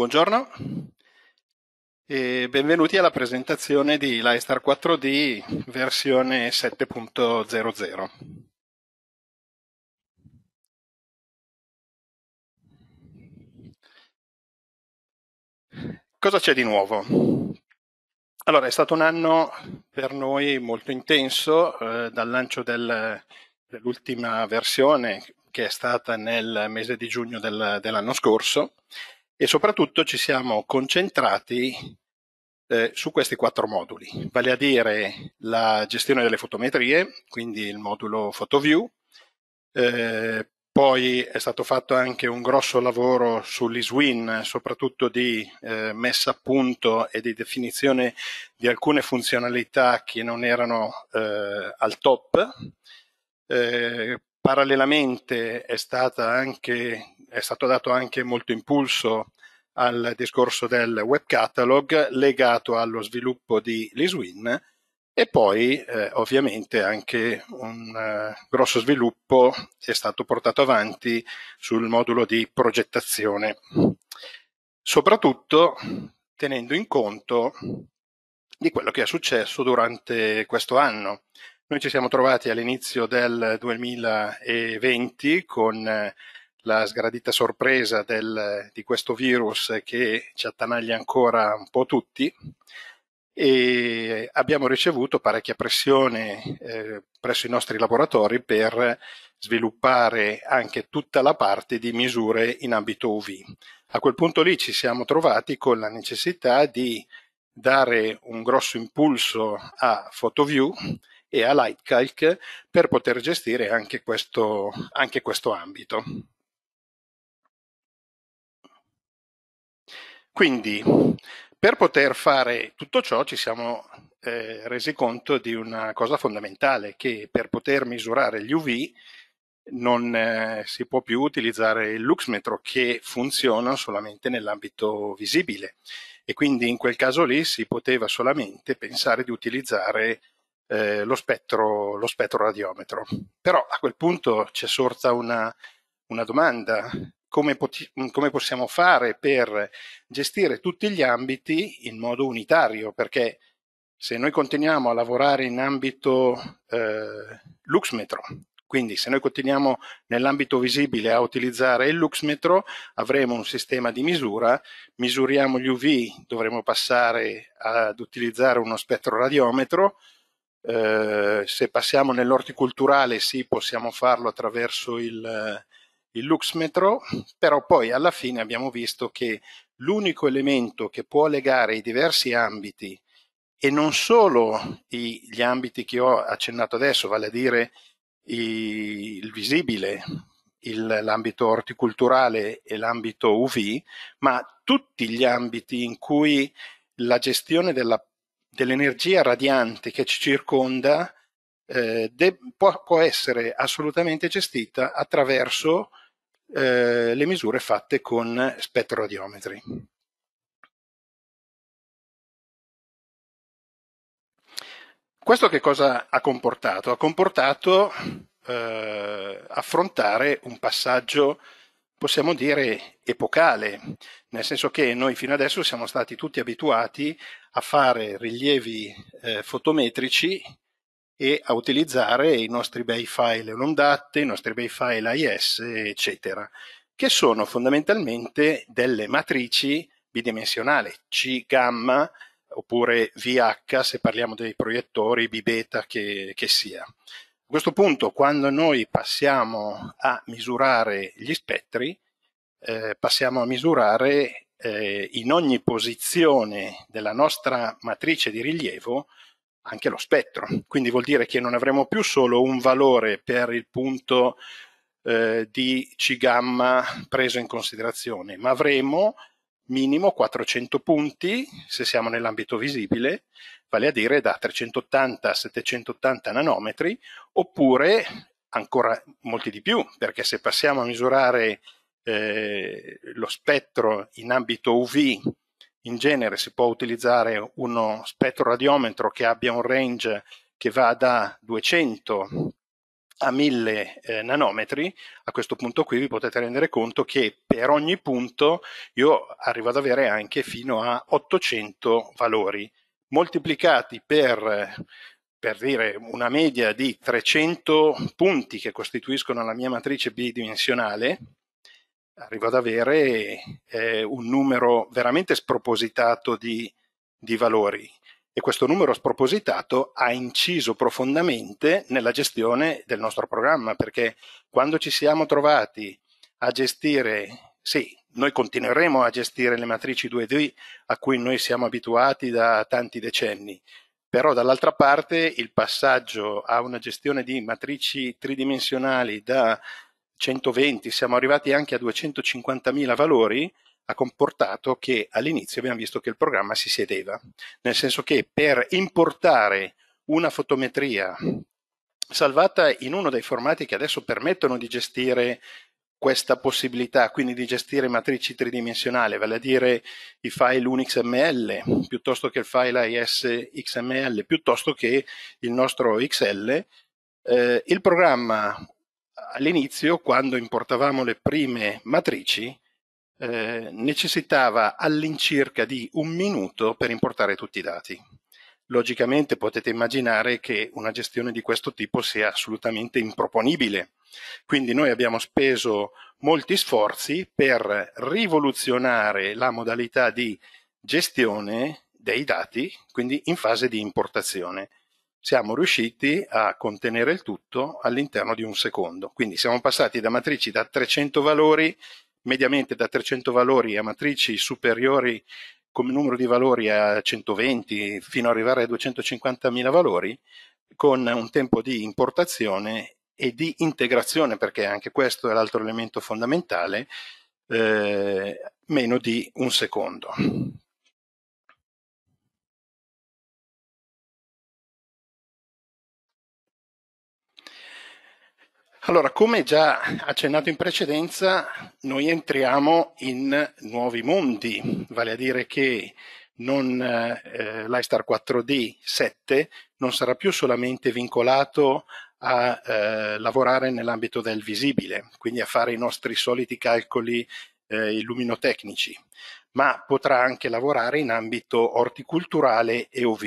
Buongiorno e benvenuti alla presentazione di Lightstar 4D versione 7.00. Cosa c'è di nuovo? Allora, è stato un anno per noi molto intenso eh, dal lancio del, dell'ultima versione che è stata nel mese di giugno del, dell'anno scorso e soprattutto ci siamo concentrati eh, su questi quattro moduli, vale a dire la gestione delle fotometrie, quindi il modulo PhotoView, eh, poi è stato fatto anche un grosso lavoro sull'ISWIN, soprattutto di eh, messa a punto e di definizione di alcune funzionalità che non erano eh, al top. Eh, Parallelamente è, anche, è stato dato anche molto impulso al discorso del web catalog legato allo sviluppo di Liswin e poi eh, ovviamente anche un eh, grosso sviluppo è stato portato avanti sul modulo di progettazione, soprattutto tenendo in conto di quello che è successo durante questo anno, noi ci siamo trovati all'inizio del 2020 con eh, la sgradita sorpresa del, di questo virus che ci attanaglia ancora un po' tutti e abbiamo ricevuto parecchia pressione eh, presso i nostri laboratori per sviluppare anche tutta la parte di misure in ambito UV. A quel punto lì ci siamo trovati con la necessità di dare un grosso impulso a PhotoView e a Lightcalc per poter gestire anche questo, anche questo ambito. Quindi, per poter fare tutto ciò ci siamo eh, resi conto di una cosa fondamentale, che per poter misurare gli UV non eh, si può più utilizzare il luxmetro che funziona solamente nell'ambito visibile e quindi in quel caso lì si poteva solamente pensare di utilizzare eh, lo, spettro, lo radiometro. Però a quel punto c'è sorta una, una domanda. Come, poti- come possiamo fare per gestire tutti gli ambiti in modo unitario? Perché se noi continuiamo a lavorare in ambito eh, luxmetro, quindi se noi continuiamo nell'ambito visibile a utilizzare il luxmetro, avremo un sistema di misura, misuriamo gli UV, dovremo passare ad utilizzare uno spettro radiometro, eh, se passiamo nell'orticolturale sì, possiamo farlo attraverso il, eh, il Lux Metro, però poi alla fine abbiamo visto che l'unico elemento che può legare i diversi ambiti e non solo i, gli ambiti che ho accennato adesso, vale a dire i, il visibile, il, l'ambito orticulturale e l'ambito UV, ma tutti gli ambiti in cui la gestione della dell'energia radiante che ci circonda eh, de- può, può, essere assolutamente gestita attraverso eh, le misure fatte con spettroradiometri. Questo che cosa ha comportato? Ha comportato eh, affrontare un passaggio possiamo dire epocale, nel senso che noi fino adesso siamo stati tutti abituati a fare rilievi eh, fotometrici e a utilizzare i nostri bei file ondate, i nostri bei file AIS, eccetera, che sono fondamentalmente delle matrici bidimensionali, C gamma oppure VH se parliamo dei proiettori, B beta che, che sia. A questo punto, quando noi passiamo a misurare gli spettri, eh, passiamo a misurare eh, in ogni posizione della nostra matrice di rilievo anche lo spettro. Quindi vuol dire che non avremo più solo un valore per il punto eh, di C gamma preso in considerazione, ma avremo minimo 400 punti se siamo nell'ambito visibile, vale a dire da 380 a 780 nanometri, oppure ancora molti di più, perché se passiamo a misurare eh, lo spettro in ambito UV, in genere si può utilizzare uno spettro radiometro che abbia un range che va da 200 a 1000 eh, nanometri, a questo punto qui vi potete rendere conto che per ogni punto io arrivo ad avere anche fino a 800 valori moltiplicati per per dire una media di 300 punti che costituiscono la mia matrice bidimensionale, arrivo ad avere eh, un numero veramente spropositato di, di, valori e questo numero spropositato ha inciso profondamente nella gestione del nostro programma perché quando ci siamo trovati a gestire, sì, noi continueremo a gestire le matrici 2D a cui noi siamo abituati da tanti decenni, però dall'altra parte il passaggio a una gestione di matrici tridimensionali da 120, siamo arrivati anche a 250.000 valori, ha comportato che all'inizio abbiamo visto che il programma si sedeva, nel senso che per importare una fotometria salvata in uno dei formati che adesso permettono di gestire questa possibilità quindi di gestire matrici tridimensionali, vale a dire i file UnXML piuttosto che il file AISXML piuttosto che il nostro XL, eh, il programma all'inizio, quando importavamo le prime matrici, eh, necessitava all'incirca di un minuto per importare tutti i dati logicamente potete immaginare che una gestione di questo tipo sia assolutamente improponibile. Quindi noi abbiamo speso molti sforzi per rivoluzionare la modalità di gestione dei dati, quindi in fase di importazione. Siamo riusciti a contenere il tutto all'interno di un secondo. Quindi siamo passati da matrici da 300 valori mediamente da 300 valori a matrici superiori come numero di valori a 120 fino ad arrivare a 250.000 valori, con un tempo di importazione e di integrazione, perché anche questo è l'altro elemento fondamentale, eh, meno di un secondo. Allora, come già accennato in precedenza, noi entriamo in nuovi mondi, vale a dire che non, eh, l'iStar 4D 7 non sarà più solamente vincolato a eh, lavorare nell'ambito del visibile, quindi a fare i nostri soliti calcoli eh, illuminotecnici, ma potrà anche lavorare in ambito orticulturale e OV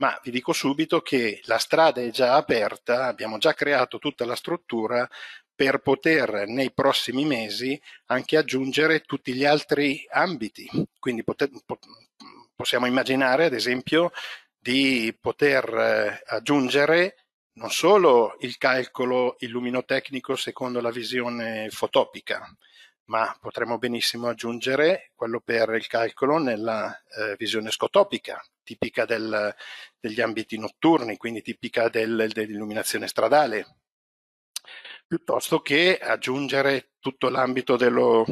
ma vi dico subito che la strada è già aperta, abbiamo già creato tutta la struttura per poter nei prossimi mesi anche aggiungere tutti gli altri ambiti. Quindi pot- possiamo immaginare, ad esempio, di poter eh, aggiungere non solo il calcolo illuminotecnico secondo la visione fotopica, ma potremmo benissimo aggiungere quello per il calcolo nella eh, visione scotopica, tipica del, degli ambiti notturni, quindi tipica del, dell'illuminazione stradale, piuttosto che aggiungere tutto l'ambito dello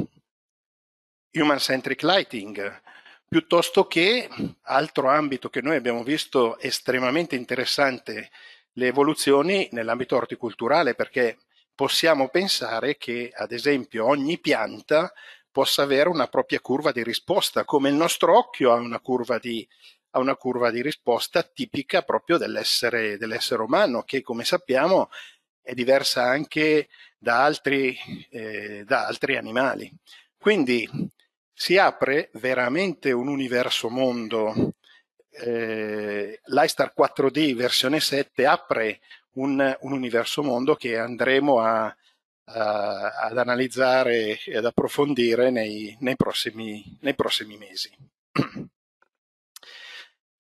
human centric lighting, piuttosto che altro ambito che noi abbiamo visto estremamente interessante, le evoluzioni nell'ambito orticulturale, perché possiamo pensare che ad esempio ogni pianta possa avere una propria curva di risposta, come il nostro occhio ha una curva di ha una curva di risposta tipica proprio dell'essere, dell'essere umano, che come sappiamo è diversa anche da altri, eh, da altri animali. Quindi si apre veramente un universo mondo. Eh, L'Aistar 4D versione 7 apre un, un universo mondo che andremo a, a, ad analizzare e ad approfondire nei, nei, prossimi, nei prossimi mesi.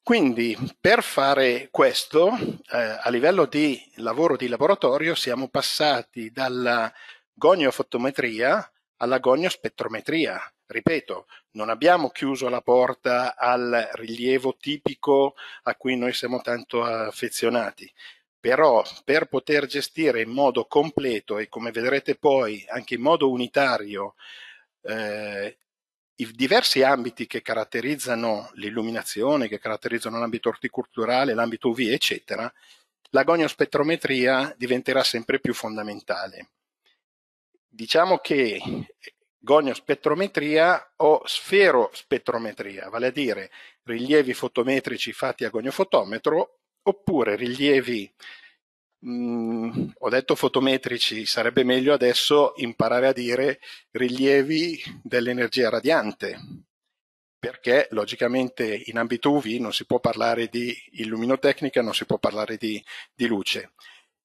Quindi per fare questo, eh, a livello di lavoro di laboratorio, siamo passati dalla goniofotometria alla goniospetrometria. Ripeto, non abbiamo chiuso la porta al rilievo tipico a cui noi siamo tanto affezionati, però per poter gestire in modo completo e come vedrete poi anche in modo unitario eh, i diversi ambiti che caratterizzano l'illuminazione, che caratterizzano l'ambito orticulturale, l'ambito UV, eccetera, l'agoniospettrometria diventerà sempre più fondamentale. Diciamo che goniospettrometria o sferospettrometria, vale a dire rilievi fotometrici fatti a goniofotometro oppure rilievi mh, mm, ho detto fotometrici, sarebbe meglio adesso imparare a dire rilievi dell'energia radiante, perché logicamente in ambito UV non si può parlare di illuminotecnica, non si può parlare di, di luce.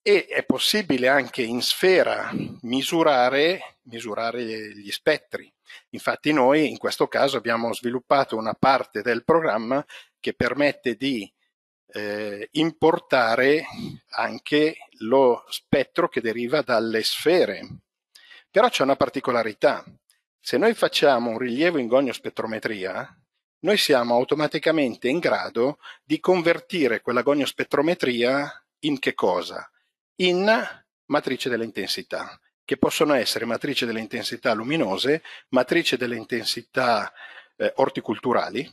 E è possibile anche in sfera misurare, misurare gli spettri. Infatti noi in questo caso abbiamo sviluppato una parte del programma che permette di eh, importare anche lo spettro che deriva dalle sfere. Però c'è una particolarità. Se noi facciamo un rilievo in goniospettrometria, noi siamo automaticamente in grado di convertire quella goniospettrometria in che cosa? In matrice delle intensità, che possono essere matrice delle intensità luminose, matrice delle intensità eh, orticulturali,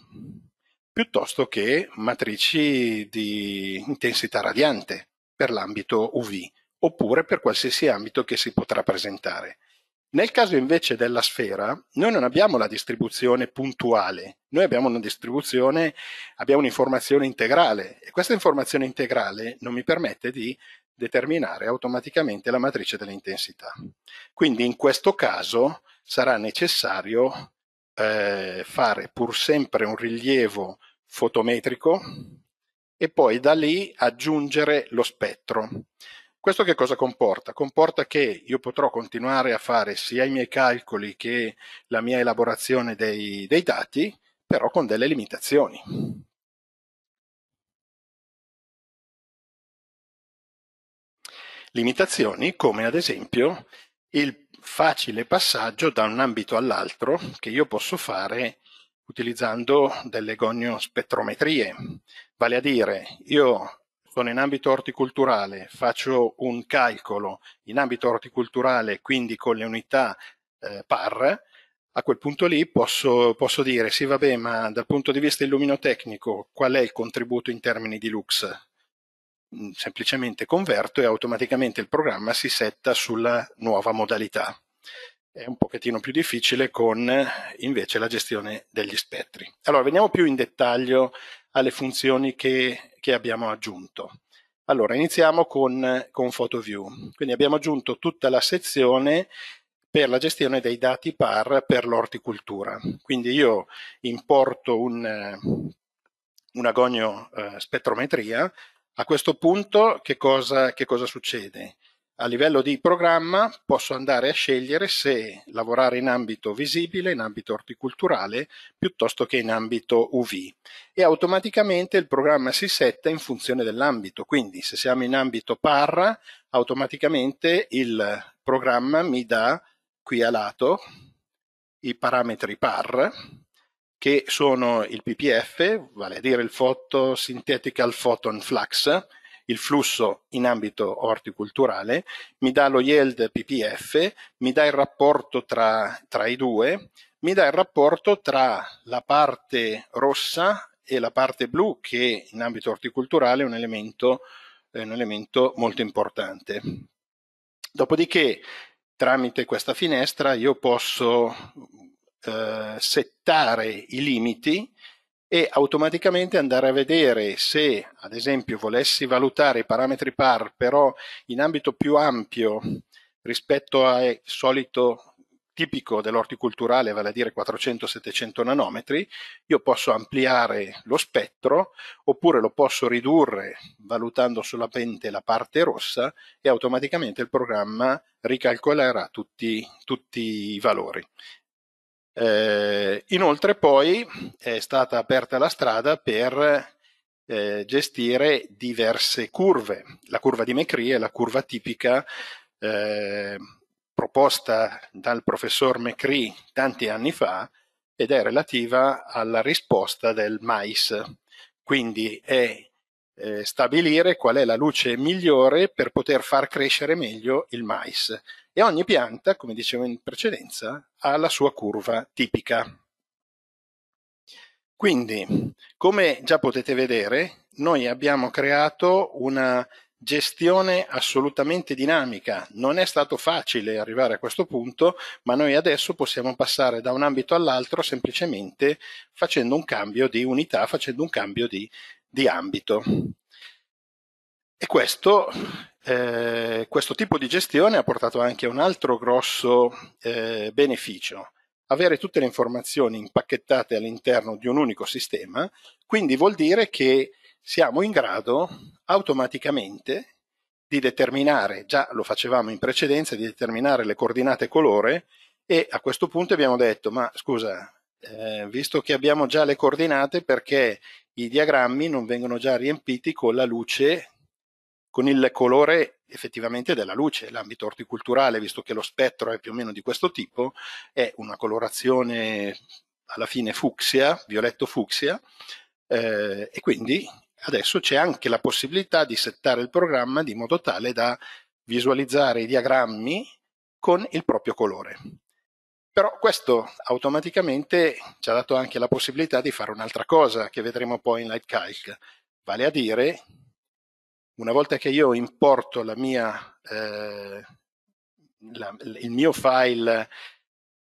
piuttosto che matrici di intensità radiante per l'ambito UV oppure per qualsiasi ambito che si potrà presentare. Nel caso invece della sfera, noi non abbiamo la distribuzione puntuale, noi abbiamo una distribuzione, abbiamo un'informazione integrale e questa informazione integrale non mi permette di determinare automaticamente la matrice dell'intensità. Quindi in questo caso sarà necessario eh, fare pur sempre un rilievo fotometrico e poi da lì aggiungere lo spettro. Questo che cosa comporta? Comporta che io potrò continuare a fare sia i miei calcoli che la mia elaborazione dei, dei dati, però con delle limitazioni. Limitazioni come ad esempio il facile passaggio da un ambito all'altro che io posso fare utilizzando delle goniospettrometrie. Vale a dire, io sono in ambito orticolturale, faccio un calcolo in ambito orticolturale, quindi con le unità eh, PAR, a quel punto lì posso, posso dire sì vabbè ma dal punto di vista illuminotecnico qual è il contributo in termini di lux Mm, semplicemente converto e automaticamente il programma si setta sulla nuova modalità. È un pochettino più difficile con invece la gestione degli spettri. Allora, veniamo più in dettaglio alle funzioni che, che abbiamo aggiunto. Allora, iniziamo con, con PhotoView. Quindi abbiamo aggiunto tutta la sezione per la gestione dei dati PAR per l'orticoltura. Quindi io importo un, un agonio eh, spettrometria, a questo punto che cosa, che cosa succede? A livello di programma posso andare a scegliere se lavorare in ambito visibile, in ambito orticulturale, piuttosto che in ambito UV e automaticamente il programma si setta in funzione dell'ambito. Quindi se siamo in ambito parra, automaticamente il programma mi dà qui a lato i parametri par che sono il PPF, vale a dire il Photosynthetical Photon Flux, il flusso in ambito orticulturale, mi dà lo yield PPF, mi dà il rapporto tra, tra i due, mi dà il rapporto tra la parte rossa e la parte blu che in ambito orticulturale è un elemento, è un elemento molto importante. Dopodiché, tramite questa finestra, io posso eh, settare i limiti e automaticamente andare a vedere se, ad esempio, volessi valutare i parametri par, però in ambito più ampio rispetto al solito tipico dell'orticulturale, vale a dire 400-700 nanometri, io posso ampliare lo spettro oppure lo posso ridurre valutando solamente la parte rossa e automaticamente il programma ricalcolerà tutti, tutti i valori. Eh, inoltre poi è stata aperta la strada per eh, gestire diverse curve, la curva di McCree è la curva tipica eh, proposta dal professor McCree tanti anni fa ed è relativa alla risposta del mais, quindi è eh, stabilire qual è la luce migliore per poter far crescere meglio il mais. E ogni pianta, come dicevo in precedenza, ha la sua curva tipica. Quindi, come già potete vedere, noi abbiamo creato una gestione assolutamente dinamica. Non è stato facile arrivare a questo punto, ma noi adesso possiamo passare da un ambito all'altro semplicemente facendo un cambio di unità, facendo un cambio di di ambito. E questo, eh, questo, tipo di gestione ha portato anche a un altro grosso eh, beneficio. Avere tutte le informazioni impacchettate all'interno di un unico sistema, quindi vuol dire che siamo in grado automaticamente di determinare, già lo facevamo in precedenza, di determinare le coordinate colore e a questo punto abbiamo detto, ma scusa, eh, visto che abbiamo già le coordinate, perché i diagrammi non vengono già riempiti con la luce, con il colore effettivamente della luce. L'ambito orticulturale, visto che lo spettro è più o meno di questo tipo, è una colorazione alla fine fucsia, violetto fucsia, eh, e quindi adesso c'è anche la possibilità di settare il programma di modo tale da visualizzare i diagrammi con il proprio colore. Però questo automaticamente ci ha dato anche la possibilità di fare un'altra cosa che vedremo poi in Light Calc, vale a dire una volta che io importo mia, eh, la, il mio file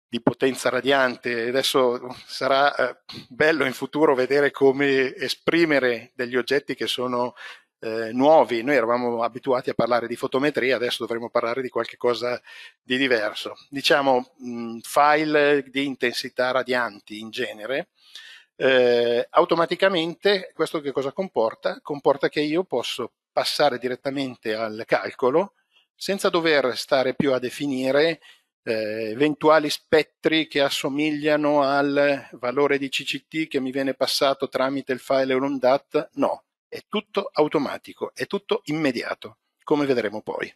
di potenza radiante, adesso sarà eh, bello in futuro vedere come esprimere degli oggetti che sono eh, nuovi, noi eravamo abituati a parlare di fotometria, adesso dovremmo parlare di qualcosa di diverso. Diciamo mh, mm, file di intensità radianti in genere, eh, automaticamente questo che cosa comporta? Comporta che io posso passare direttamente al calcolo senza dover stare più a definire eh, eventuali spettri che assomigliano al valore di CCT che mi viene passato tramite il file ONDAT. no. È tutto automatico, è tutto immediato, come vedremo poi.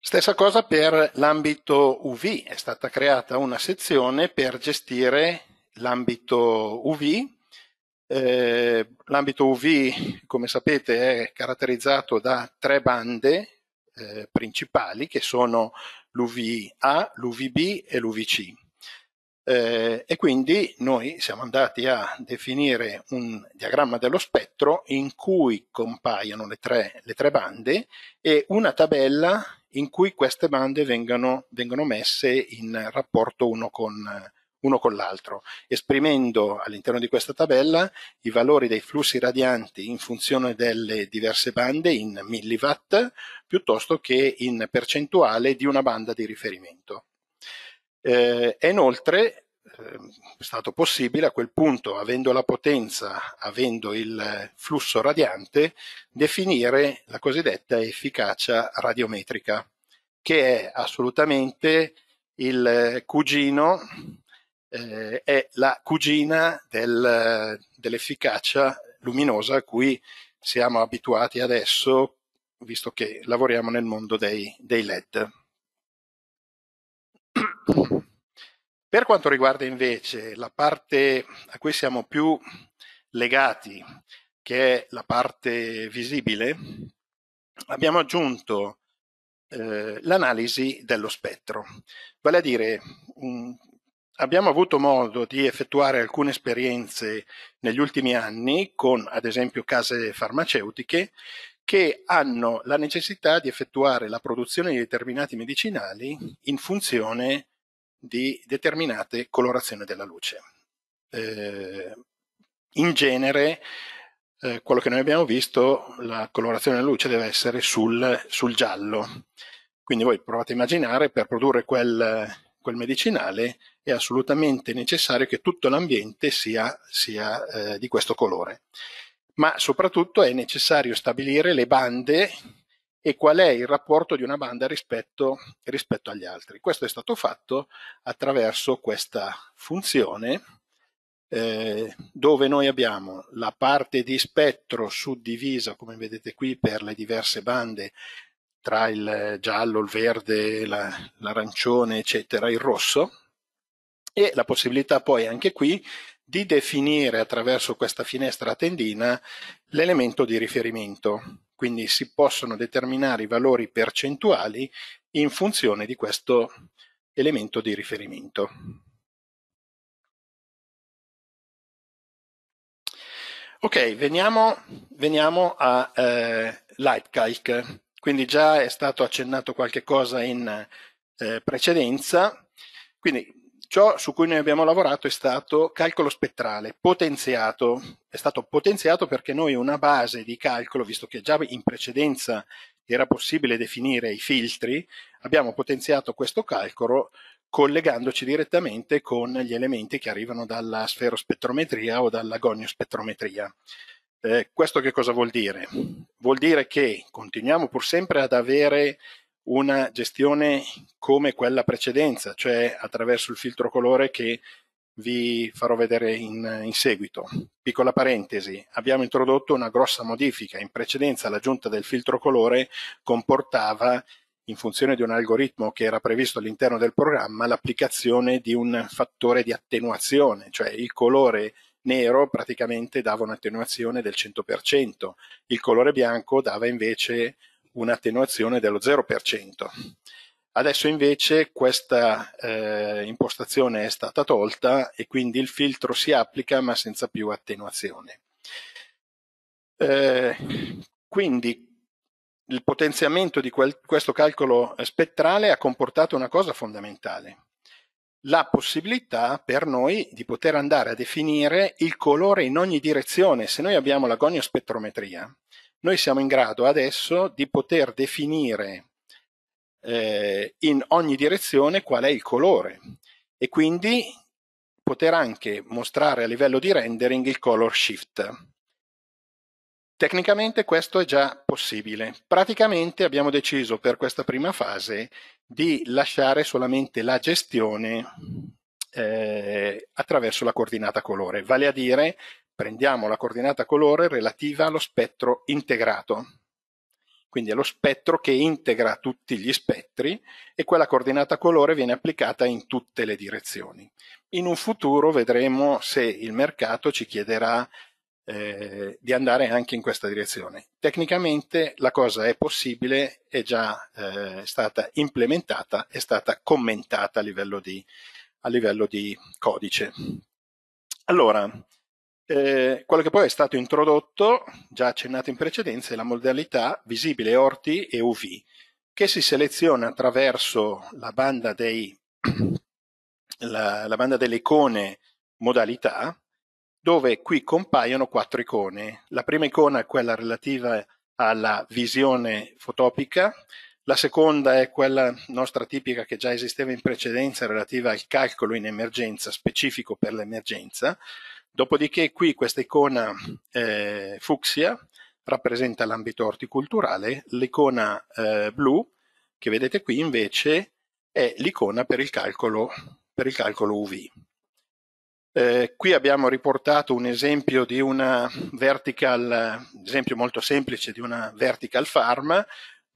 Stessa cosa per l'ambito UV, è stata creata una sezione per gestire l'ambito UV. Eh, l'ambito UV, come sapete, è caratterizzato da tre bande eh, principali che sono l'UVA, l'UVB e l'UVC. Eh, e quindi noi siamo andati a definire un diagramma dello spettro in cui compaiono le tre, le tre bande e una tabella in cui queste bande vengano, vengono messe in rapporto uno con, uno con l'altro, esprimendo all'interno di questa tabella i valori dei flussi radianti in funzione delle diverse bande in milliwatt piuttosto che in percentuale di una banda di riferimento. Eh, inoltre eh, è stato possibile a quel punto, avendo la potenza, avendo il flusso radiante, definire la cosiddetta efficacia radiometrica, che è assolutamente il cugino, eh, è la cugina del, dell'efficacia luminosa a cui siamo abituati adesso, visto che lavoriamo nel mondo dei, dei LED. Per quanto riguarda invece la parte a cui siamo più legati, che è la parte visibile, abbiamo aggiunto eh, l'analisi dello spettro. Vale a dire, mh, mm, abbiamo avuto modo di effettuare alcune esperienze negli ultimi anni con, ad esempio, case farmaceutiche che hanno la necessità di effettuare la produzione di determinati medicinali in funzione di determinate colorazioni della luce. Eh, in genere, eh, quello che noi abbiamo visto, la colorazione della luce deve essere sul, sul giallo. Quindi voi provate a immaginare, per produrre quel, quel medicinale è assolutamente necessario che tutto l'ambiente sia, sia eh, di questo colore. Ma soprattutto è necessario stabilire le bande e qual è il rapporto di una banda rispetto, rispetto agli altri. Questo è stato fatto attraverso questa funzione eh, dove noi abbiamo la parte di spettro suddivisa, come vedete qui, per le diverse bande tra il giallo, il verde, la, l'arancione, eccetera, il rosso, e la possibilità poi anche qui di definire attraverso questa finestra tendina l'elemento di riferimento quindi si possono determinare i valori percentuali in funzione di questo elemento di riferimento. Ok, veniamo, veniamo a eh, Lightcalc, quindi già è stato accennato qualche cosa in eh, precedenza, quindi ciò su cui noi abbiamo lavorato è stato calcolo spettrale potenziato. È stato potenziato perché noi una base di calcolo, visto che già in precedenza era possibile definire i filtri, abbiamo potenziato questo calcolo collegandoci direttamente con gli elementi che arrivano dalla sferospettrometria o dall'agoniospettrometria. Eh, questo che cosa vuol dire? Vuol dire che continuiamo pur sempre ad avere una gestione come quella precedenza, cioè attraverso il filtro colore che vi farò vedere in, in, seguito. Piccola parentesi, abbiamo introdotto una grossa modifica. In precedenza l'aggiunta del filtro colore comportava, in funzione di un algoritmo che era previsto all'interno del programma, l'applicazione di un fattore di attenuazione, cioè il colore nero praticamente dava un'attenuazione del 100%, il colore bianco dava invece un'attenuazione dello 0%. Adesso invece questa eh, impostazione è stata tolta e quindi il filtro si applica ma senza più attenuazione. Eh, quindi il potenziamento di quel, questo calcolo spettrale ha comportato una cosa fondamentale, la possibilità per noi di poter andare a definire il colore in ogni direzione. Se noi abbiamo la goniosspettrometria, noi siamo in grado adesso di poter definire eh, in ogni direzione qual è il colore e quindi poter anche mostrare a livello di rendering il color shift. Tecnicamente questo è già possibile. Praticamente abbiamo deciso per questa prima fase di lasciare solamente la gestione eh, attraverso la coordinata colore, vale a dire prendiamo la coordinata colore relativa allo spettro integrato, quindi è lo spettro che integra tutti gli spettri e quella coordinata colore viene applicata in tutte le direzioni. In un futuro vedremo se il mercato ci chiederà eh, di andare anche in questa direzione. Tecnicamente la cosa è possibile, è già eh, stata implementata, è stata commentata a livello di, a livello di codice. Allora, eh, quello che poi è stato introdotto, già accennato in precedenza, è la modalità visibile orti e UV, che si seleziona attraverso la banda, dei, la, la banda delle icone modalità, dove qui compaiono quattro icone. La prima icona è quella relativa alla visione fotopica, la seconda è quella nostra tipica che già esisteva in precedenza relativa al calcolo in emergenza specifico per l'emergenza, Dopodiché qui questa icona eh, fucsia rappresenta l'ambito orticulturale, l'icona eh, blu che vedete qui invece è l'icona per il calcolo, per il calcolo UV. Eh, qui abbiamo riportato un esempio di una vertical, esempio molto semplice di una vertical farm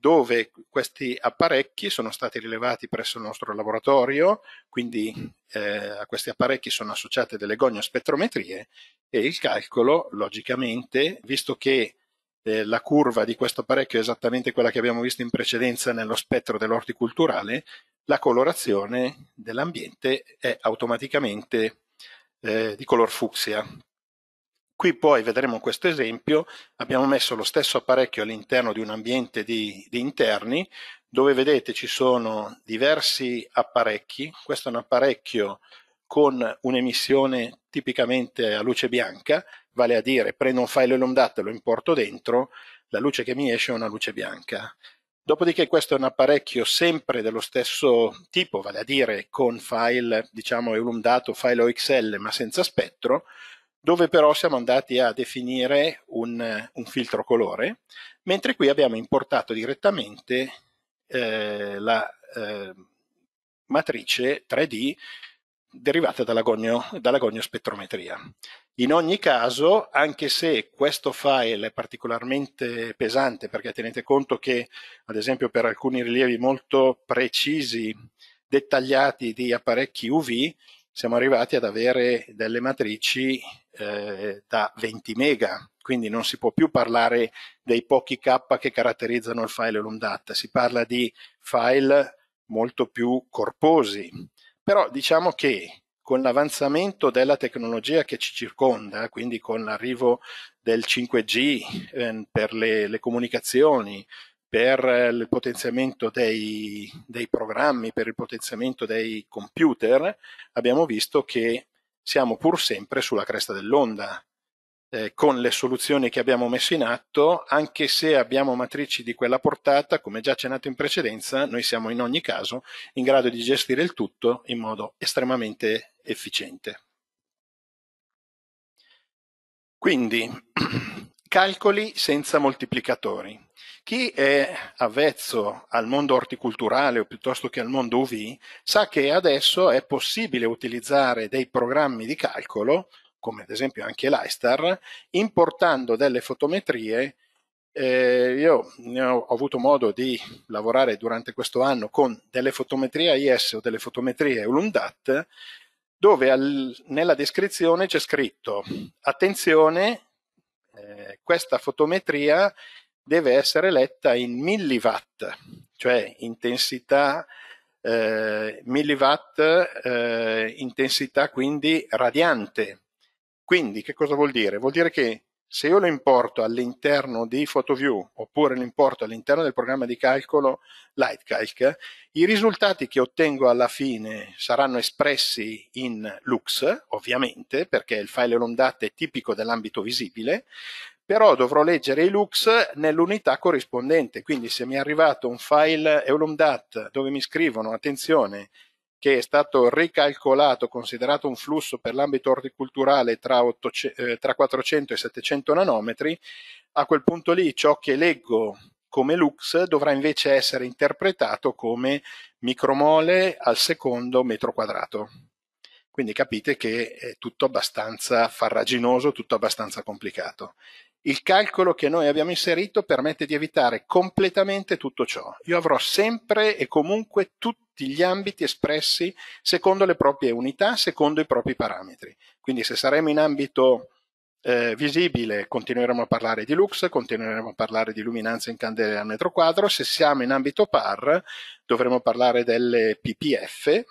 dove questi apparecchi sono stati rilevati presso il nostro laboratorio, quindi eh, a questi apparecchi sono associate delle goniospetrometrie e il calcolo, logicamente, visto che eh, la curva di questo apparecchio è esattamente quella che abbiamo visto in precedenza nello spettro dell'orticulturale, la colorazione dell'ambiente è automaticamente eh, di color fucsia. Qui poi vedremo questo esempio, abbiamo messo lo stesso apparecchio all'interno di un ambiente di, di interni, dove vedete ci sono diversi apparecchi, questo è un apparecchio con un'emissione tipicamente a luce bianca, vale a dire prendo un file home e lo importo dentro, la luce che mi esce è una luce bianca. Dopodiché questo è un apparecchio sempre dello stesso tipo, vale a dire con file, diciamo, elumdato, file OXL, ma senza spettro, dove però siamo andati a definire un, un filtro colore, mentre qui abbiamo importato direttamente eh, la eh, matrice 3D derivata dall'agonio, dall'agonio spettrometria. In ogni caso, anche se questo file è particolarmente pesante, perché tenete conto che, ad esempio, per alcuni rilievi molto precisi, dettagliati di apparecchi UV, siamo arrivati ad avere delle matrici eh, da 20 mega, quindi non si può più parlare dei pochi K che caratterizzano il file alum data, si parla di file molto più corposi. Però diciamo che con l'avanzamento della tecnologia che ci circonda, quindi con l'arrivo del 5G eh, per le, le comunicazioni, per eh, il potenziamento dei, dei, programmi, per il potenziamento dei computer, abbiamo visto che siamo pur sempre sulla cresta dell'onda. Eh, con le soluzioni che abbiamo messo in atto, anche se abbiamo matrici di quella portata, come già accennato in precedenza, noi siamo in ogni caso in grado di gestire il tutto in modo estremamente efficiente. Quindi, Calcoli senza moltiplicatori. Chi è avvezzo al mondo orticulturale o piuttosto che al mondo UV sa che adesso è possibile utilizzare dei programmi di calcolo, come ad esempio anche l'iStar, importando delle fotometrie. Eh, io ho avuto modo di lavorare durante questo anno con delle fotometrie IS o delle fotometrie Ulundat, dove al, nella descrizione c'è scritto attenzione questa fotometria deve essere letta in milliwatt, cioè intensità eh, milliwatt, eh, intensità quindi radiante. Quindi che cosa vuol dire? Vuol dire che se io lo importo all'interno di PhotoView oppure lo importo all'interno del programma di calcolo Lightcalc, i risultati che ottengo alla fine saranno espressi in Lux, ovviamente, perché il file ondate è tipico dell'ambito visibile, però dovrò leggere i lux nell'unità corrispondente, quindi se mi è arrivato un file Eulomdat dove mi scrivono attenzione che è stato ricalcolato, considerato un flusso per l'ambito orticulturale tra, 800, eh, tra 400 e 700 nanometri, a quel punto lì ciò che leggo come lux dovrà invece essere interpretato come micromole al secondo metro quadrato. Quindi capite che è tutto abbastanza farraginoso, tutto abbastanza complicato. Il calcolo che noi abbiamo inserito permette di evitare completamente tutto ciò. Io avrò sempre e comunque tutti gli ambiti espressi secondo le proprie unità, secondo i propri parametri. Quindi se saremo in ambito eh, visibile continueremo a parlare di lux, continueremo a parlare di luminanza in candele al metro quadro, se siamo in ambito par dovremo parlare delle PPF,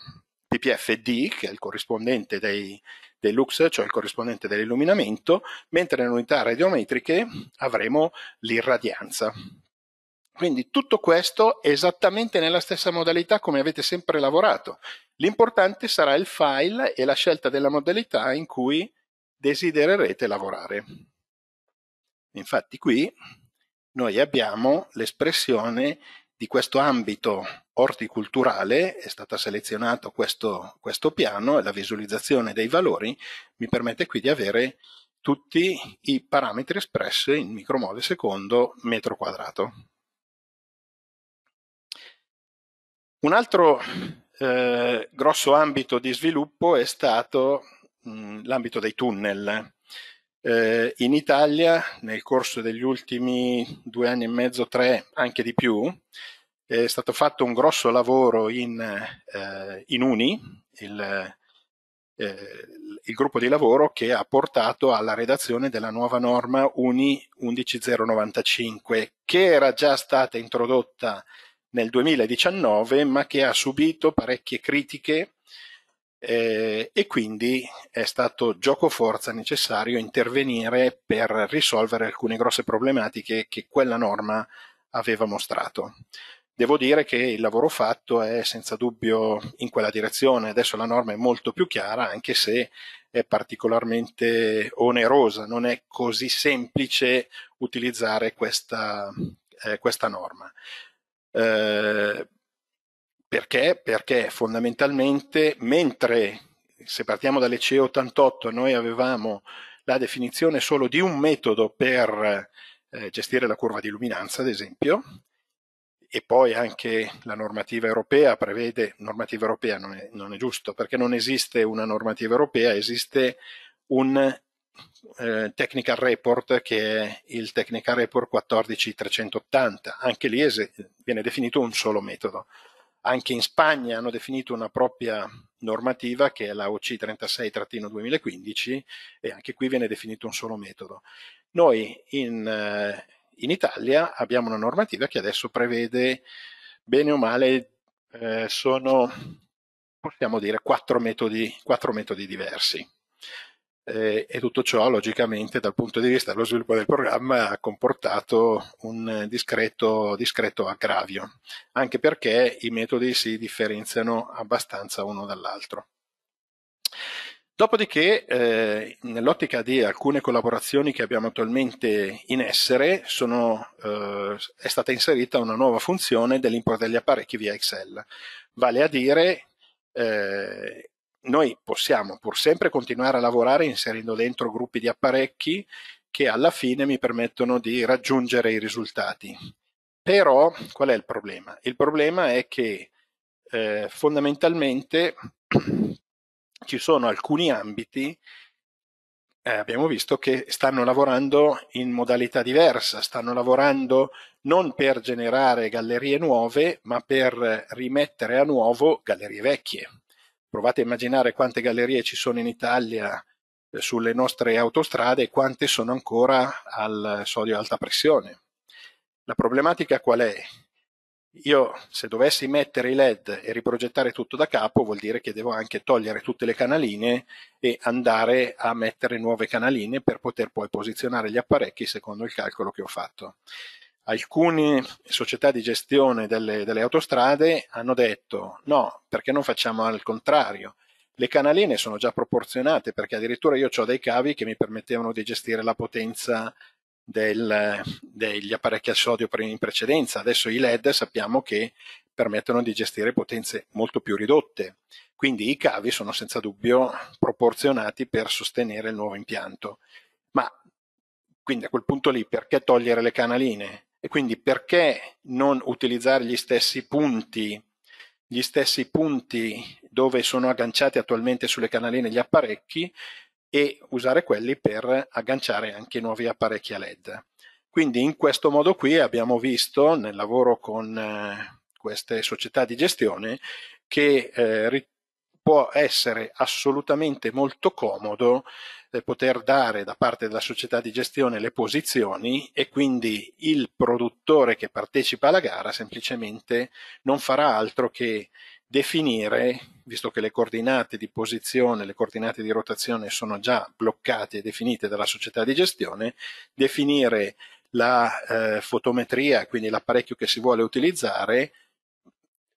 PPFD che è il corrispondente dei, dei cioè il corrispondente dell'illuminamento, mentre nelle unità radiometriche avremo l'irradianza. Quindi tutto questo esattamente nella stessa modalità come avete sempre lavorato. L'importante sarà il file e la scelta della modalità in cui desidererete lavorare. Infatti qui noi abbiamo l'espressione di questo ambito orticulturale è stato selezionato questo, questo piano e la visualizzazione dei valori mi permette qui di avere tutti i parametri espressi in micromole secondo metro quadrato. Un altro eh, grosso ambito di sviluppo è stato mm, l'ambito dei tunnel. Eh, in Italia, nel corso degli ultimi due anni e mezzo, tre, anche di più, è stato fatto un grosso lavoro in, eh, in Uni, il, eh, il, gruppo di lavoro che ha portato alla redazione della nuova norma Uni 11095, che era già stata introdotta nel 2019, ma che ha subito parecchie critiche eh, e quindi è stato gioco forza necessario intervenire per risolvere alcune grosse problematiche che quella norma aveva mostrato. Devo dire che il lavoro fatto è senza dubbio in quella direzione, adesso la norma è molto più chiara anche se è particolarmente onerosa, non è così semplice utilizzare questa, eh, questa norma. Eh, perché? Perché fondamentalmente mentre se partiamo dalle CE88 noi avevamo la definizione solo di un metodo per eh, gestire la curva di luminanza, ad esempio, e poi anche la normativa europea prevede, normativa europea non è, non è giusto, perché non esiste una normativa europea, esiste un eh, technical report che è il technical report 14380, anche lì es- viene definito un solo metodo anche in Spagna hanno definito una propria normativa che è la OC 36-2015 e anche qui viene definito un solo metodo. Noi in, eh, in Italia abbiamo una normativa che adesso prevede, bene o male, eh, sono, possiamo dire, quattro metodi, quattro metodi diversi eh, e tutto ciò logicamente dal punto di vista dello sviluppo del programma ha comportato un discreto, discreto aggravio, anche perché i metodi si differenziano abbastanza uno dall'altro. Dopodiché, eh, nell'ottica di alcune collaborazioni che abbiamo attualmente in essere, sono, eh, è stata inserita una nuova funzione dell'import degli apparecchi via Excel, vale a dire eh, noi possiamo pur sempre continuare a lavorare inserendo dentro gruppi di apparecchi che alla fine mi permettono di raggiungere i risultati. Però qual è il problema? Il problema è che eh, fondamentalmente ci sono alcuni ambiti, eh, abbiamo visto che stanno lavorando in modalità diversa, stanno lavorando non per generare gallerie nuove, ma per rimettere a nuovo gallerie vecchie. Provate a immaginare quante gallerie ci sono in Italia eh, sulle nostre autostrade e quante sono ancora al sodio alta pressione. La problematica qual è? Io se dovessi mettere i LED e riprogettare tutto da capo vuol dire che devo anche togliere tutte le canaline e andare a mettere nuove canaline per poter poi posizionare gli apparecchi secondo il calcolo che ho fatto alcune società di gestione delle, delle autostrade hanno detto no, perché non facciamo al contrario? Le canaline sono già proporzionate perché addirittura io ho dei cavi che mi permettevano di gestire la potenza del, degli apparecchi a sodio in precedenza. Adesso i LED sappiamo che permettono di gestire potenze molto più ridotte. Quindi i cavi sono senza dubbio proporzionati per sostenere il nuovo impianto. Ma quindi a quel punto lì perché togliere le canaline? E quindi perché non utilizzare gli stessi punti, gli stessi punti dove sono agganciati attualmente sulle canaline gli apparecchi e usare quelli per agganciare anche nuovi apparecchi a LED. Quindi in questo modo qui abbiamo visto nel lavoro con eh, queste società di gestione che eh, può essere assolutamente molto comodo eh, poter dare da parte della società di gestione le posizioni e quindi il produttore che partecipa alla gara semplicemente non farà altro che definire, visto che le coordinate di posizione, le coordinate di rotazione sono già bloccate e definite dalla società di gestione, definire la eh, fotometria, quindi l'apparecchio che si vuole utilizzare,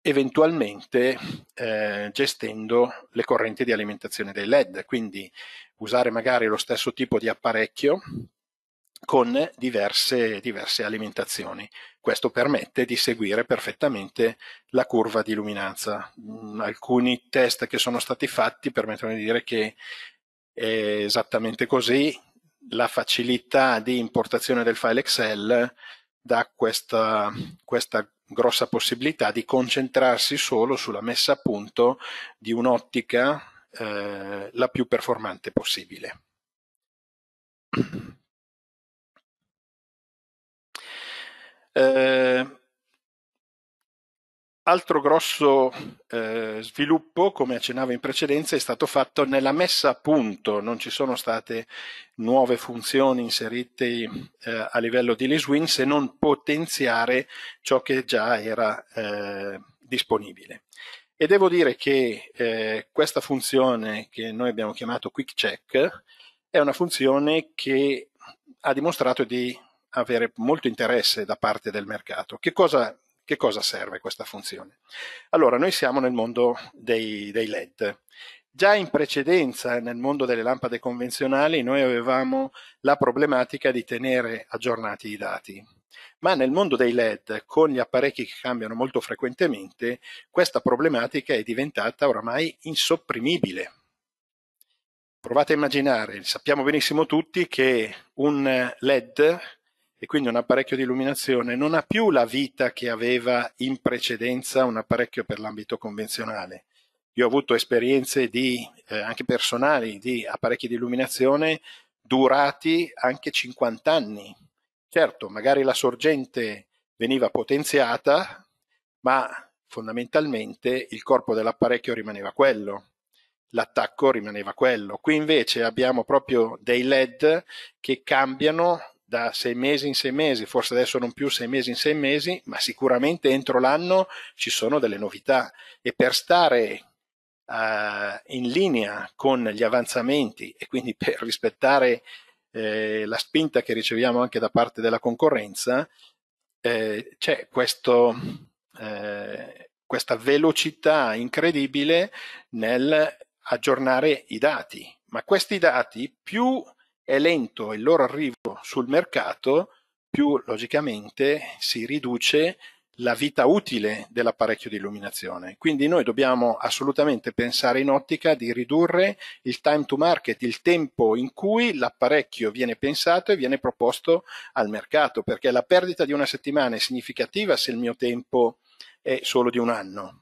eventualmente eh, gestendo le correnti di alimentazione dei LED, quindi usare magari lo stesso tipo di apparecchio con diverse, diverse alimentazioni. Questo permette di seguire perfettamente la curva di luminanza. Mm, alcuni test che sono stati fatti permettono di dire che è esattamente così. La facilità di importazione del file Excel dà questa, questa grossa possibilità di concentrarsi solo sulla messa a punto di un'ottica eh, la più performante possibile. Eh, Altro grosso eh, sviluppo, come accennavo in precedenza, è stato fatto nella messa a punto, non ci sono state nuove funzioni inserite eh, a livello di LeaseWin se non potenziare ciò che già era eh, disponibile. E devo dire che eh, questa funzione che noi abbiamo chiamato Quick Check è una funzione che ha dimostrato di avere molto interesse da parte del mercato. Che cosa che cosa serve questa funzione? Allora, noi siamo nel mondo dei, dei LED. Già in precedenza nel mondo delle lampade convenzionali noi avevamo la problematica di tenere aggiornati i dati, ma nel mondo dei LED, con gli apparecchi che cambiano molto frequentemente, questa problematica è diventata oramai insopprimibile. Provate a immaginare, sappiamo benissimo tutti che un LED e quindi un apparecchio di illuminazione non ha più la vita che aveva in precedenza un apparecchio per l'ambito convenzionale. Io ho avuto esperienze di, eh, anche personali di apparecchi di illuminazione durati anche 50 anni. Certo, magari la sorgente veniva potenziata, ma fondamentalmente il corpo dell'apparecchio rimaneva quello, l'attacco rimaneva quello. Qui invece abbiamo proprio dei LED che cambiano da sei mesi in sei mesi, forse adesso non più sei mesi in sei mesi, ma sicuramente entro l'anno ci sono delle novità e per stare uh, in linea con gli avanzamenti e quindi per rispettare eh, la spinta che riceviamo anche da parte della concorrenza, eh, c'è questo, eh, questa velocità incredibile nel aggiornare i dati, ma questi dati più è lento il loro arrivo sul mercato, più logicamente si riduce la vita utile dell'apparecchio di illuminazione. Quindi noi dobbiamo assolutamente pensare in ottica di ridurre il time to market, il tempo in cui l'apparecchio viene pensato e viene proposto al mercato, perché la perdita di una settimana è significativa se il mio tempo è solo di un anno.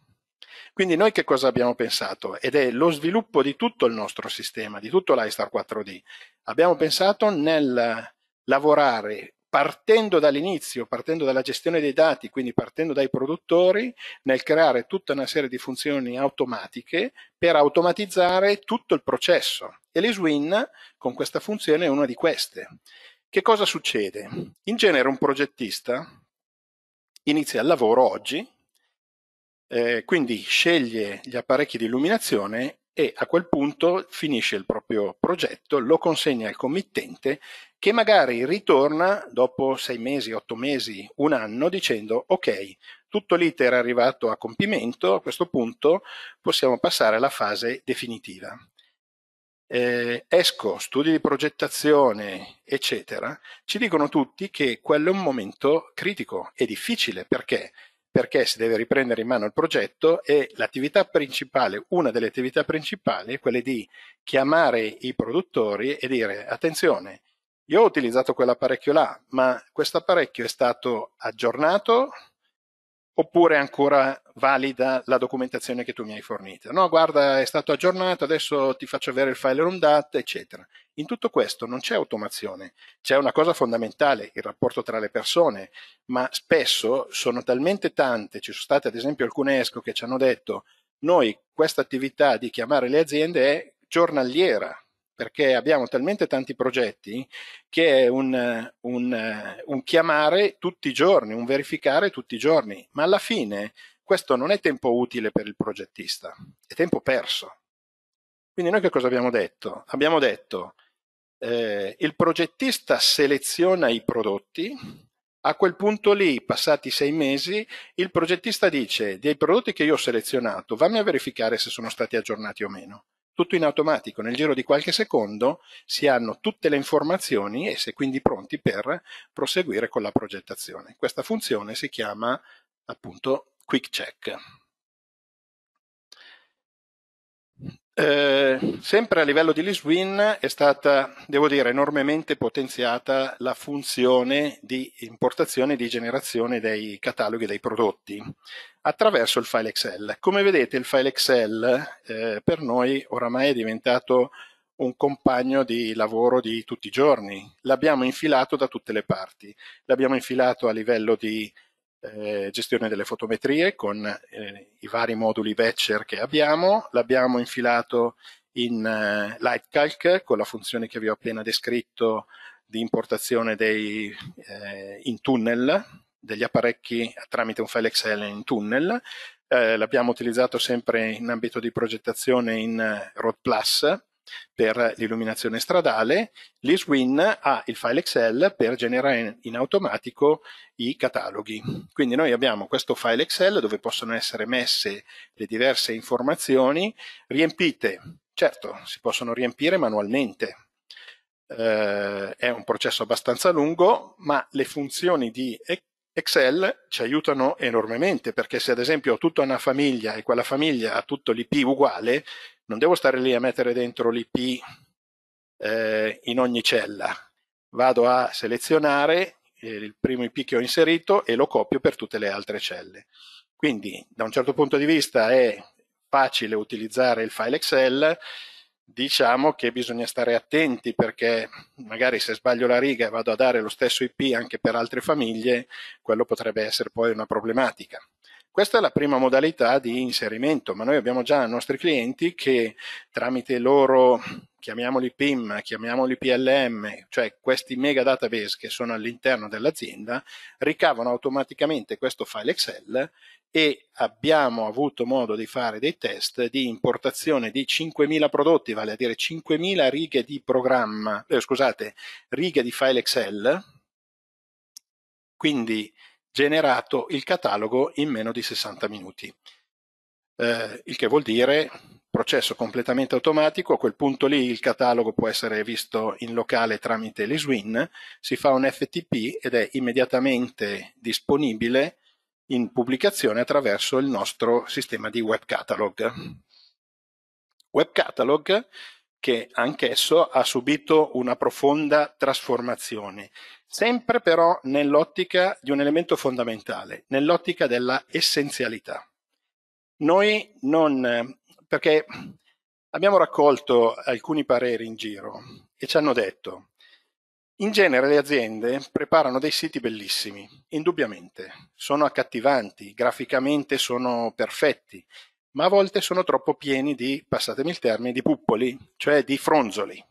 Quindi noi che cosa abbiamo pensato? Ed è lo sviluppo di tutto il nostro sistema, di tutto l'iStar 4D. Abbiamo pensato nel lavorare partendo dall'inizio, partendo dalla gestione dei dati, quindi partendo dai produttori, nel creare tutta una serie di funzioni automatiche per automatizzare tutto il processo. E l'ESWIN con questa funzione è una di queste. Che cosa succede? In genere un progettista inizia il lavoro oggi, eh, quindi sceglie gli apparecchi di illuminazione e a quel punto finisce il proprio progetto, lo consegna al committente che magari ritorna dopo sei mesi, otto mesi, un anno dicendo ok, tutto l'iter è arrivato a compimento, a questo punto possiamo passare alla fase definitiva. Eh, esco, studi di progettazione, eccetera, ci dicono tutti che quello è un momento critico e difficile perché perché si deve riprendere in mano il progetto e l'attività principale, una delle attività principali è quella di chiamare i produttori e dire attenzione, io ho utilizzato quell'apparecchio là, ma questo apparecchio è stato aggiornato, oppure è ancora valida la documentazione che tu mi hai fornita. No, guarda, è stato aggiornato, adesso ti faccio avere il file on data, eccetera. In tutto questo non c'è automazione, c'è una cosa fondamentale, il rapporto tra le persone, ma spesso sono talmente tante, ci sono state ad esempio alcune ESCO che ci hanno detto, noi questa attività di chiamare le aziende è giornaliera, perché abbiamo talmente tanti progetti che è un, un, un chiamare tutti i giorni, un verificare tutti i giorni, ma alla fine questo non è tempo utile per il progettista, è tempo perso. Quindi noi che cosa abbiamo detto? Abbiamo detto eh, il progettista seleziona i prodotti, a quel punto lì, passati sei mesi, il progettista dice dei prodotti che io ho selezionato, vammi a verificare se sono stati aggiornati o meno tutto in automatico, nel giro di qualche secondo si hanno tutte le informazioni e si è quindi pronti per proseguire con la progettazione. Questa funzione si chiama appunto quick check. Eh, sempre a livello di LISWIN è stata, devo dire, enormemente potenziata la funzione di importazione e di generazione dei cataloghi dei prodotti attraverso il file Excel. Come vedete il file Excel eh, per noi oramai è diventato un compagno di lavoro di tutti i giorni. L'abbiamo infilato da tutte le parti. L'abbiamo infilato a livello di eh, gestione delle fotometrie con eh, i vari moduli vector che abbiamo, l'abbiamo infilato in eh, Lightcalc con la funzione che vi ho appena descritto di importazione dei, eh, in tunnel degli apparecchi tramite un file Excel in tunnel. Eh, l'abbiamo utilizzato sempre in ambito di progettazione in Road Plus per l'illuminazione stradale, l'ISWIN ha il file Excel per generare in automatico i cataloghi. Quindi noi abbiamo questo file Excel dove possono essere messe le diverse informazioni riempite. Certo, si possono riempire manualmente, Uh, è un processo abbastanza lungo, ma le funzioni di Excel ci aiutano enormemente perché se ad esempio ho tutta una famiglia e quella famiglia ha tutto l'IP uguale, non devo stare lì a mettere dentro l'IP eh, in ogni cella, vado a selezionare eh, il primo IP che ho inserito e lo copio per tutte le altre celle. Quindi da un certo punto di vista è facile utilizzare il file Excel, diciamo che bisogna stare attenti perché magari se sbaglio la riga e vado a dare lo stesso IP anche per altre famiglie, quello potrebbe essere poi una problematica. Questa è la prima modalità di inserimento, ma noi abbiamo già i nostri clienti che tramite loro, chiamiamoli PIM, chiamiamoli PLM, cioè questi mega database che sono all'interno dell'azienda, ricavano automaticamente questo file Excel e abbiamo avuto modo di fare dei test di importazione di 5.000 prodotti, vale a dire 5.000 righe di programma, eh, scusate, righe di file Excel. Quindi generato il catalogo in meno di 60 minuti. Eh, il che vuol dire processo completamente automatico, a quel punto lì il catalogo può essere visto in locale tramite l'ISWIN, si fa un FTP ed è immediatamente disponibile in pubblicazione attraverso il nostro sistema di web catalog. Web catalog che anch'esso ha subito una profonda trasformazione sempre però nell'ottica di un elemento fondamentale, nell'ottica della essenzialità. Noi non, perché abbiamo raccolto alcuni pareri in giro e ci hanno detto, in genere le aziende preparano dei siti bellissimi, indubbiamente, sono accattivanti, graficamente sono perfetti, ma a volte sono troppo pieni di, passatemi il termine, di puppoli, cioè di fronzoli.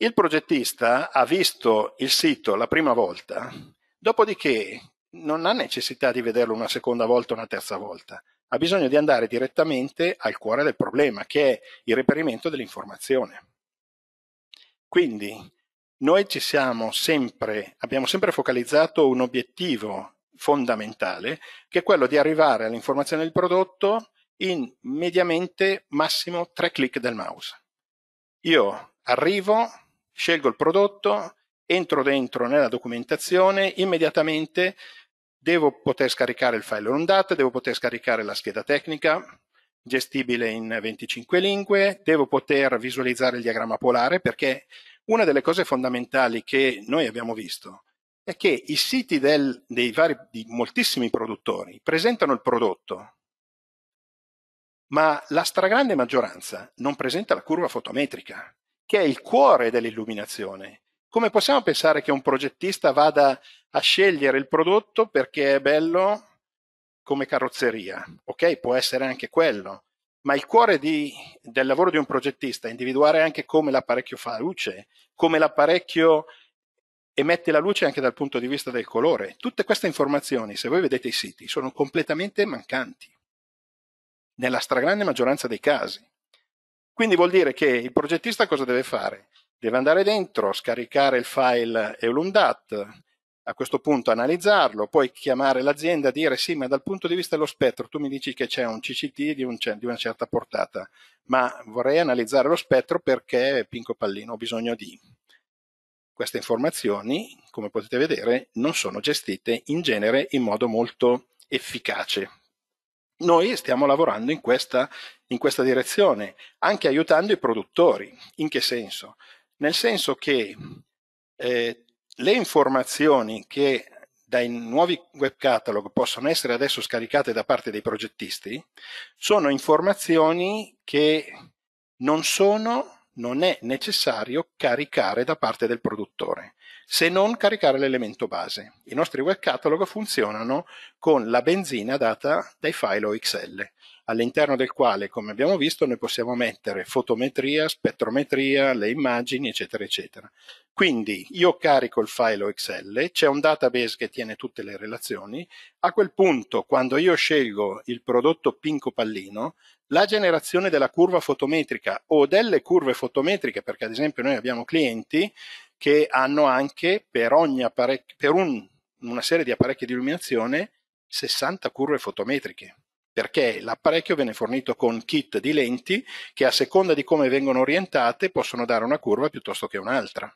Il progettista ha visto il sito la prima volta, dopodiché non ha necessità di vederlo una seconda volta o una terza volta, ha bisogno di andare direttamente al cuore del problema, che è il reperimento dell'informazione. Quindi noi ci siamo sempre, abbiamo sempre focalizzato un obiettivo fondamentale, che è quello di arrivare all'informazione del prodotto in mediamente massimo tre click del mouse. Io arrivo, scelgo il prodotto, entro dentro nella documentazione, immediatamente devo poter scaricare il file on data, devo poter scaricare la scheda tecnica gestibile in 25 lingue, devo poter visualizzare il diagramma polare perché una delle cose fondamentali che noi abbiamo visto è che i siti del, dei vari, di moltissimi produttori presentano il prodotto, ma la stragrande maggioranza non presenta la curva fotometrica che è il cuore dell'illuminazione. Come possiamo pensare che un progettista vada a scegliere il prodotto perché è bello come carrozzeria? Ok, può essere anche quello, ma il cuore di, del lavoro di un progettista è individuare anche come l'apparecchio fa luce, come l'apparecchio emette la luce anche dal punto di vista del colore. Tutte queste informazioni, se voi vedete i siti, sono completamente mancanti, nella stragrande maggioranza dei casi. Quindi vuol dire che il progettista cosa deve fare? Deve andare dentro, scaricare il file EULUNDAT, a questo punto analizzarlo, poi chiamare l'azienda e dire sì, ma dal punto di vista dello spettro tu mi dici che c'è un CCT di, un, di una certa portata, ma vorrei analizzare lo spettro perché Pinco Pallino ho bisogno di. Queste informazioni, come potete vedere, non sono gestite in genere in modo molto efficace. Noi stiamo lavorando in questa in questa direzione, anche aiutando i produttori. In che senso? Nel senso che eh, le informazioni che dai nuovi web catalog possono essere adesso scaricate da parte dei progettisti sono informazioni che non sono, non è necessario caricare da parte del produttore, se non caricare l'elemento base. I nostri web catalog funzionano con la benzina data dai file OXL all'interno del quale, come abbiamo visto, noi possiamo mettere fotometria, spettrometria, le immagini, eccetera, eccetera. Quindi io carico il file OXL, c'è un database che tiene tutte le relazioni, a quel punto quando io scelgo il prodotto Pinco Pallino, la generazione della curva fotometrica o delle curve fotometriche, perché ad esempio noi abbiamo clienti che hanno anche per, apparecch- per un, una serie di apparecchi di illuminazione 60 curve fotometriche perché l'apparecchio viene fornito con kit di lenti che a seconda di come vengono orientate possono dare una curva piuttosto che un'altra.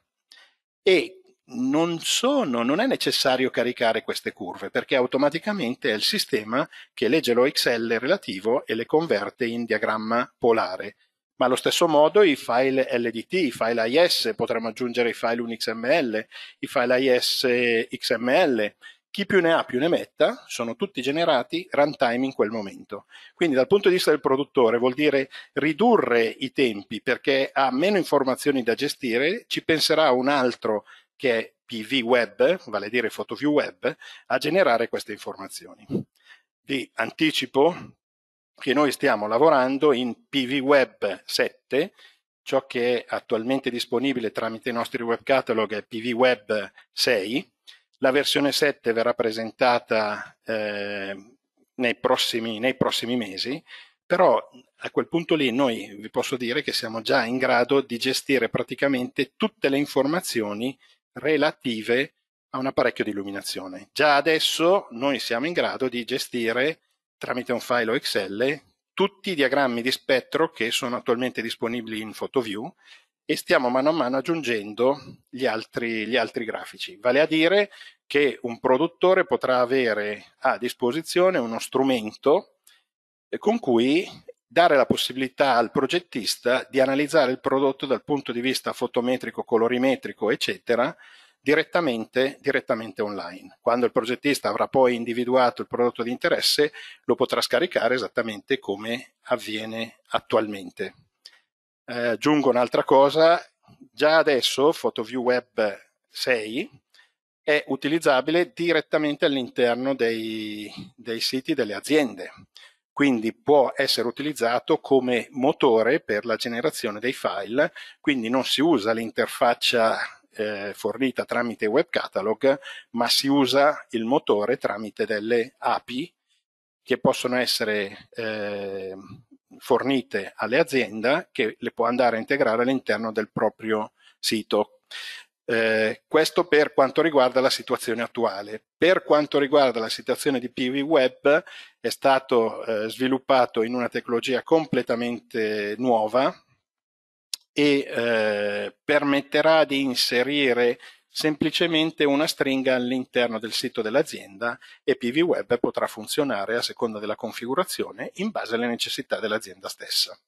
E non, sono, non è necessario caricare queste curve perché automaticamente è il sistema che legge lo XL relativo e le converte in diagramma polare. Ma allo stesso modo i file LDT, i file IS, potremmo aggiungere i file UnixML, i file IS XML, chi più ne ha più ne metta, sono tutti generati runtime in quel momento. Quindi dal punto di vista del produttore vuol dire ridurre i tempi perché ha meno informazioni da gestire, ci penserà un altro che è PV web, vale a dire PhotoView web, a generare queste informazioni. Vi anticipo che noi stiamo lavorando in PV web 7, ciò che è attualmente disponibile tramite i nostri web catalog è PV web 6, la versione 7 verrà presentata eh, nei, prossimi, nei prossimi mesi, però a quel punto lì noi vi posso dire che siamo già in grado di gestire praticamente tutte le informazioni relative a un apparecchio di illuminazione. Già adesso noi siamo in grado di gestire tramite un file o Excel tutti i diagrammi di spettro che sono attualmente disponibili in PhotoView e stiamo mano a mano aggiungendo gli altri, gli altri grafici. Vale a dire che un produttore potrà avere a disposizione uno strumento con cui dare la possibilità al progettista di analizzare il prodotto dal punto di vista fotometrico, colorimetrico, eccetera, direttamente, direttamente online. Quando il progettista avrà poi individuato il prodotto di interesse, lo potrà scaricare esattamente come avviene attualmente. Eh, aggiungo un'altra cosa, già adesso PhotoView Web 6 è utilizzabile direttamente all'interno dei, dei siti delle aziende, quindi può essere utilizzato come motore per la generazione dei file, quindi non si usa l'interfaccia eh, fornita tramite web catalog, ma si usa il motore tramite delle API che possono essere eh, fornite alle aziende che le può andare a integrare all'interno del proprio sito. Eh, questo per quanto riguarda la situazione attuale. Per quanto riguarda la situazione di PV Web è stato eh, sviluppato in una tecnologia completamente nuova e eh, permetterà di inserire semplicemente una stringa all'interno del sito dell'azienda e PVWeb potrà funzionare a seconda della configurazione in base alle necessità dell'azienda stessa.